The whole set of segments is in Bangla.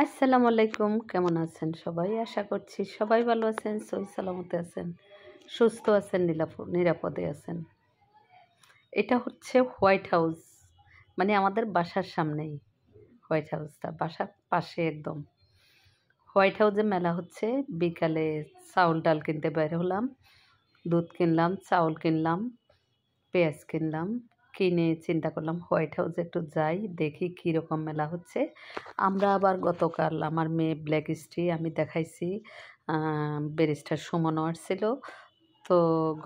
আসসালামু আলাইকুম কেমন আছেন সবাই আশা করছি সবাই ভালো আছেন সই সালামতে আছেন সুস্থ আছেন নিরাপদে আছেন এটা হচ্ছে হোয়াইট হাউস মানে আমাদের বাসার সামনেই হোয়াইট হাউসটা বাসার পাশে একদম হোয়াইট হাউসে মেলা হচ্ছে বিকালে চাউল ডাল কিনতে বের হলাম দুধ কিনলাম চাউল কিনলাম পেঁয়াজ কিনলাম কিনে চিন্তা করলাম হোয়াইট হাউসে একটু যাই দেখি কীরকম মেলা হচ্ছে আমরা আবার গতকাল আমার মেয়ে ব্ল্যাক হিস্ট্রি আমি দেখাইছি ব্যারিস্টার সুমন আসছিল তো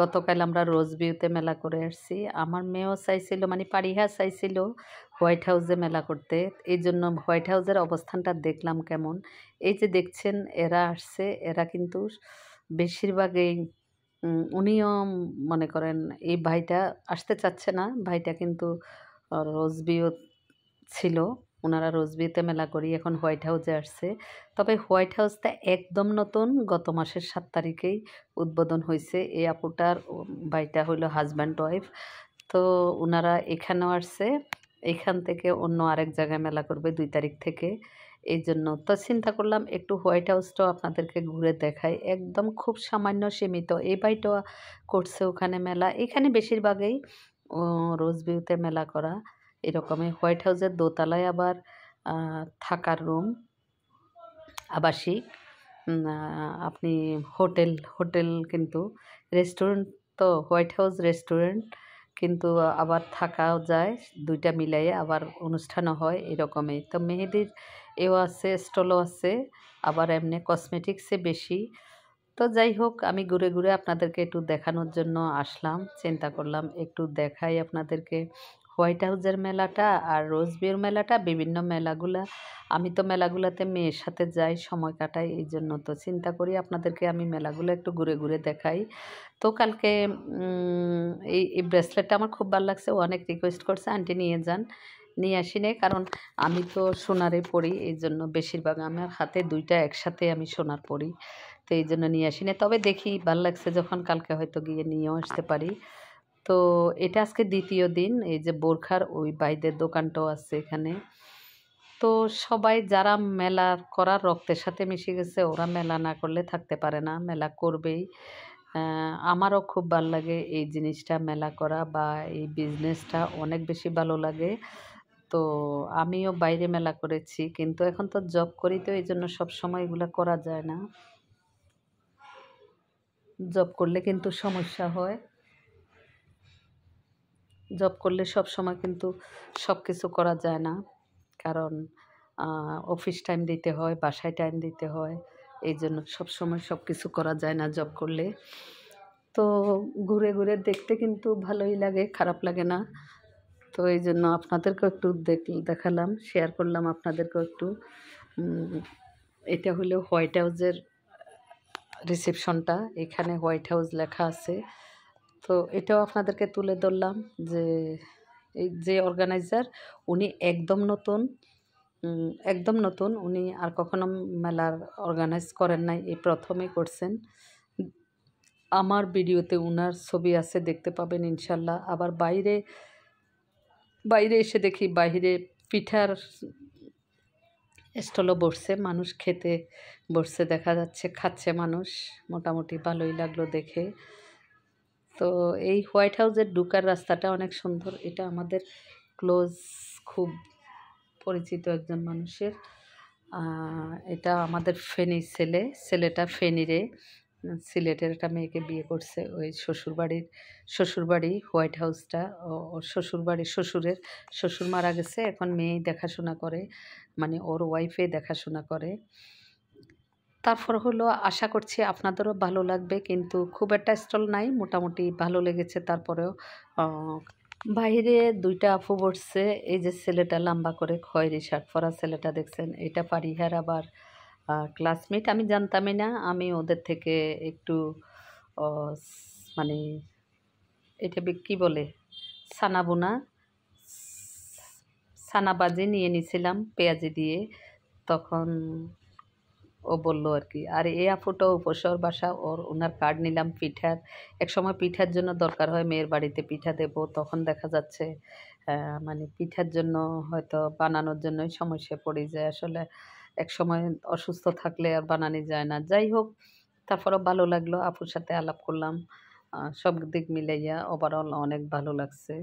গতকাল আমরা রোজ ভিউতে মেলা করে আসছি আমার মেয়েও চাইছিল মানে পারিহা চাইছিল হোয়াইট হাউসে মেলা করতে এই জন্য হোয়াইট হাউসের অবস্থানটা দেখলাম কেমন এই যে দেখছেন এরা আসছে এরা কিন্তু বেশিরভাগই উনিও মনে করেন এই ভাইটা আসতে চাচ্ছে না ভাইটা কিন্তু রোজবিও ছিল ওনারা রোজবিতে মেলা করি এখন হোয়াইট হাউসে আসছে তবে হোয়াইট হাউসটা একদম নতুন গত মাসের সাত তারিখেই উদ্বোধন হয়েছে এই আপুটার ভাইটা হইল হাজব্যান্ড ওয়াইফ তো ওনারা এখানেও আসছে এখান থেকে অন্য আরেক জায়গায় মেলা করবে দুই তারিখ থেকে এই জন্য তো চিন্তা করলাম একটু হোয়াইট হাউসটাও আপনাদেরকে ঘুরে দেখাই একদম খুব সামান্য সীমিত এই বাড়িটা করছে ওখানে মেলা এখানে বেশিরভাগই রোজ ভিউতে মেলা করা এরকমই হোয়াইট হাউসের দোতলায় আবার থাকার রুম আবাসিক আপনি হোটেল হোটেল কিন্তু রেস্টুরেন্ট তো হোয়াইট হাউস রেস্টুরেন্ট কিন্তু আবার থাকাও যায় দুইটা মিলাইয়ে আবার অনুষ্ঠানও হয় এরকমই তো মেহেদির এও আছে স্টলও আছে আবার এমনি কসমেটিক্সে বেশি তো যাই হোক আমি ঘুরে ঘুরে আপনাদেরকে একটু দেখানোর জন্য আসলাম চিন্তা করলাম একটু দেখাই আপনাদেরকে হোয়াইট হাউসের মেলাটা আর রোজবিউর মেলাটা বিভিন্ন মেলাগুলা আমি তো মেলাগুলাতে মেয়ের সাথে যাই সময় কাটাই এই জন্য তো চিন্তা করি আপনাদেরকে আমি মেলাগুলো একটু ঘুরে ঘুরে দেখাই তো কালকে এই এই ব্রেসলেটটা আমার খুব ভালো লাগছে অনেক রিকোয়েস্ট করছে আন্টি নিয়ে যান নিয়ে আসি কারণ আমি তো সোনারে পড়ি এই জন্য বেশিরভাগ আমার হাতে দুইটা একসাথে আমি সোনার পড়ি তো এই জন্য নিয়ে আসি তবে দেখি ভাল লাগছে যখন কালকে হয়তো গিয়ে নিয়েও আসতে পারি তো এটা আজকে দ্বিতীয় দিন এই যে বোরখার ওই বাইদের দোকানটাও আছে এখানে তো সবাই যারা মেলা করার রক্তের সাথে মিশে গেছে ওরা মেলা না করলে থাকতে পারে না মেলা করবেই আমারও খুব ভালো লাগে এই জিনিসটা মেলা করা বা এই বিজনেসটা অনেক বেশি ভালো লাগে তো আমিও বাইরে মেলা করেছি কিন্তু এখন তো জব করি তো এই জন্য সবসময় এগুলো করা যায় না জব করলে কিন্তু সমস্যা হয় জব করলে সব সময় কিন্তু সব কিছু করা যায় না কারণ অফিস টাইম দিতে হয় বাসায় টাইম দিতে হয় এই জন্য সবসময় সব কিছু করা যায় না জব করলে তো ঘুরে ঘুরে দেখতে কিন্তু ভালোই লাগে খারাপ লাগে না তো এই জন্য আপনাদেরকেও একটু দেখ দেখালাম শেয়ার করলাম আপনাদেরকেও একটু এটা হলো হোয়াইট হাউজের রিসেপশনটা এখানে হোয়াইট হাউস লেখা আছে তো এটাও আপনাদেরকে তুলে ধরলাম যে এই যে অর্গানাইজার উনি একদম নতুন একদম নতুন উনি আর কখনো মেলার অর্গানাইজ করেন নাই এই প্রথমে করছেন আমার ভিডিওতে উনার ছবি আছে দেখতে পাবেন ইনশাল্লাহ আবার বাইরে বাইরে এসে দেখি বাইরে পিঠার স্টলও বসছে মানুষ খেতে বসছে দেখা যাচ্ছে খাচ্ছে মানুষ মোটামুটি ভালোই লাগলো দেখে তো এই হোয়াইট হাউসের ঢুকার রাস্তাটা অনেক সুন্দর এটা আমাদের ক্লোজ খুব পরিচিত একজন মানুষের এটা আমাদের ফেনি ছেলে ছেলেটা ফেনিরে সিলেটের একটা মেয়েকে বিয়ে করছে ওই শ্বশুরবাড়ির শ্বশুরবাড়ি হোয়াইট হাউসটা শ্বশুরবাড়ি শ্বশুরের শ্বশুর মারা গেছে এখন মেয়েই দেখাশোনা করে মানে ওর ওয়াইফে দেখাশোনা করে তারপর হলো আশা করছি আপনাদেরও ভালো লাগবে কিন্তু খুব একটা স্টল নাই মোটামুটি ভালো লেগেছে তারপরেও বাইরে দুইটা আফু বসছে এই যে ছেলেটা লম্বা করে খয়েরি শার্ট পরা ছেলেটা দেখছেন এটা পারিহার আবার ক্লাসমেট আমি জানতামই না আমি ওদের থেকে একটু মানে এটা কী বলে সানাবোনা সানাবাজি নিয়ে নিছিলাম পেঁয়াজি দিয়ে তখন ও বলল আর কি আর এ আফুটা উপসর বাসা ওর ওনার কার্ড নিলাম পিঠার এক সময় পিঠার জন্য দরকার হয় মেয়ের বাড়িতে পিঠা দেব তখন দেখা যাচ্ছে মানে পিঠার জন্য হয়তো বানানোর জন্যই সমস্যা পড়ে যায় আসলে এক সময় অসুস্থ থাকলে আর বানানি যায় না যাই হোক তারপরও ভালো লাগলো আপুর সাথে আলাপ করলাম সব দিক মিলাইয়া ওভারঅল অনেক ভালো লাগছে